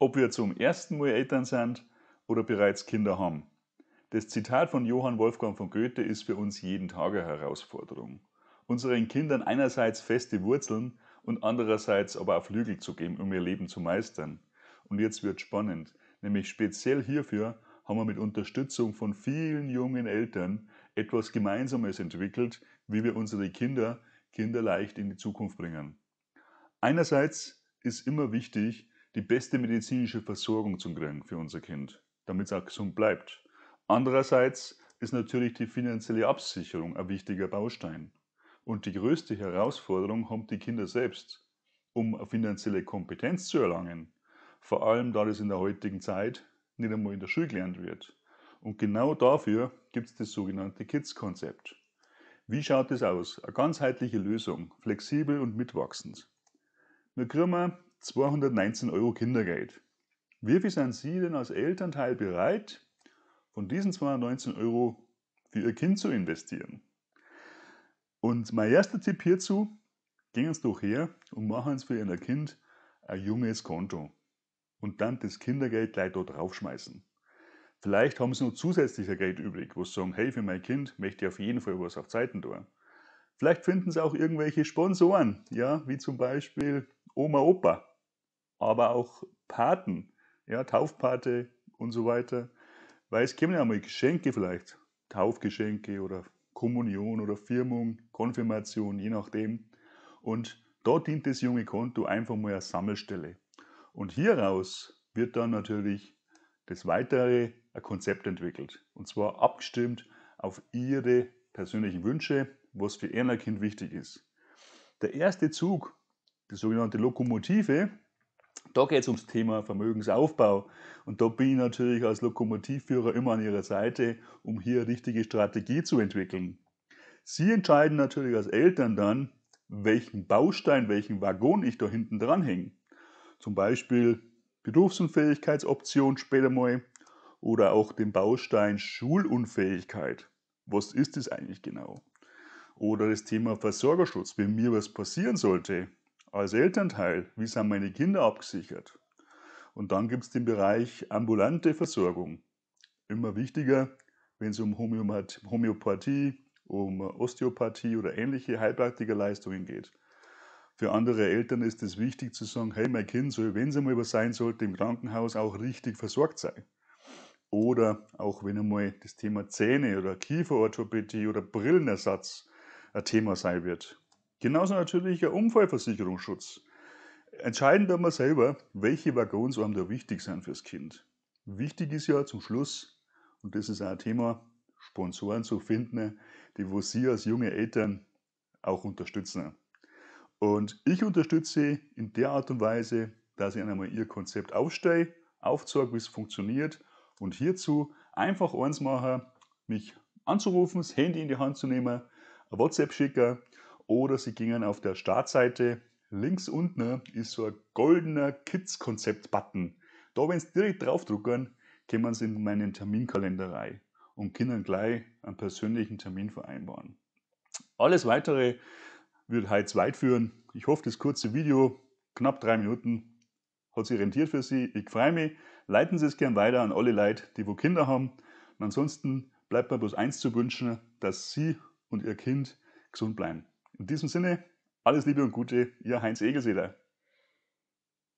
ob wir zum ersten Mal Eltern sind oder bereits Kinder haben. Das Zitat von Johann Wolfgang von Goethe ist für uns jeden Tag eine Herausforderung. Unseren Kindern einerseits feste Wurzeln und andererseits aber auch Flügel zu geben, um ihr Leben zu meistern. Und jetzt wird spannend, nämlich speziell hierfür haben wir mit Unterstützung von vielen jungen Eltern etwas Gemeinsames entwickelt, wie wir unsere Kinder kinderleicht in die Zukunft bringen. Einerseits ist immer wichtig, die beste medizinische Versorgung zu kriegen für unser Kind, damit es auch gesund bleibt. Andererseits ist natürlich die finanzielle Absicherung ein wichtiger Baustein. Und die größte Herausforderung haben die Kinder selbst, um eine finanzielle Kompetenz zu erlangen. Vor allem, da das in der heutigen Zeit nicht einmal in der Schule gelernt wird. Und genau dafür gibt es das sogenannte Kids-Konzept. Wie schaut es aus? Eine ganzheitliche Lösung, flexibel und mitwachsend. Wir kümmern 219 Euro Kindergeld. Wie viel sind Sie denn als Elternteil bereit, von diesen 219 Euro für Ihr Kind zu investieren? Und mein erster Tipp hierzu, gehen Sie doch her und machen Sie für Ihr Kind ein junges Konto und dann das Kindergeld gleich dort draufschmeißen. Vielleicht haben Sie noch zusätzlicher Geld übrig, wo Sie sagen, hey, für mein Kind möchte ich auf jeden Fall was auf Zeiten tun. Vielleicht finden Sie auch irgendwelche Sponsoren, ja, wie zum Beispiel Oma, Opa aber auch Paten, ja, Taufpate und so weiter. Weil es kommen ja mal Geschenke vielleicht, Taufgeschenke oder Kommunion oder Firmung, Konfirmation, je nachdem. Und dort dient das junge Konto einfach mal als Sammelstelle. Und hieraus wird dann natürlich das weitere ein Konzept entwickelt. Und zwar abgestimmt auf Ihre persönlichen Wünsche, was für Ihr Kind wichtig ist. Der erste Zug, die sogenannte Lokomotive, da geht es ums Thema Vermögensaufbau. Und da bin ich natürlich als Lokomotivführer immer an Ihrer Seite, um hier richtige Strategie zu entwickeln. Sie entscheiden natürlich als Eltern dann, welchen Baustein, welchen Waggon ich da hinten dran hänge. Zum Beispiel Berufsunfähigkeitsoption später mal oder auch den Baustein Schulunfähigkeit. Was ist das eigentlich genau? Oder das Thema Versorgerschutz, wenn mir was passieren sollte als Elternteil, wie sind meine Kinder abgesichert? Und dann gibt es den Bereich ambulante Versorgung. Immer wichtiger, wenn es um Homöopathie, um Osteopathie oder ähnliche Heilpraktikerleistungen geht. Für andere Eltern ist es wichtig zu sagen, hey, mein Kind soll, wenn es einmal was sein sollte, im Krankenhaus auch richtig versorgt sein. Oder auch wenn einmal das Thema Zähne oder Kieferorthopädie oder Brillenersatz ein Thema sein wird. Genauso natürlich natürlicher Unfallversicherungsschutz. Entscheiden wir mal selber, welche Waggons einem da wichtig sind fürs Kind. Wichtig ist ja zum Schluss, und das ist auch ein Thema, Sponsoren zu finden, die wo Sie als junge Eltern auch unterstützen. Und ich unterstütze in der Art und Weise, dass ich einmal Ihr Konzept aufstelle, aufzeige, wie es funktioniert und hierzu einfach eins mache, mich anzurufen, das Handy in die Hand zu nehmen, ein WhatsApp schicken oder Sie gingen auf der Startseite. Links unten ist so ein goldener Kids-Konzept-Button. Da, wenn Sie direkt draufdrucken, kommen Sie in meinen Terminkalender rein und können gleich einen persönlichen Termin vereinbaren. Alles weitere wird heute weit führen. Ich hoffe, das kurze Video, knapp drei Minuten, hat sich rentiert für Sie. Ich freue mich. Leiten Sie es gern weiter an alle Leute, die wo Kinder haben. Und ansonsten bleibt mir bloß eins zu wünschen, dass Sie und Ihr Kind gesund bleiben. In diesem Sinne, alles Liebe und Gute, Ihr Heinz Egelseder.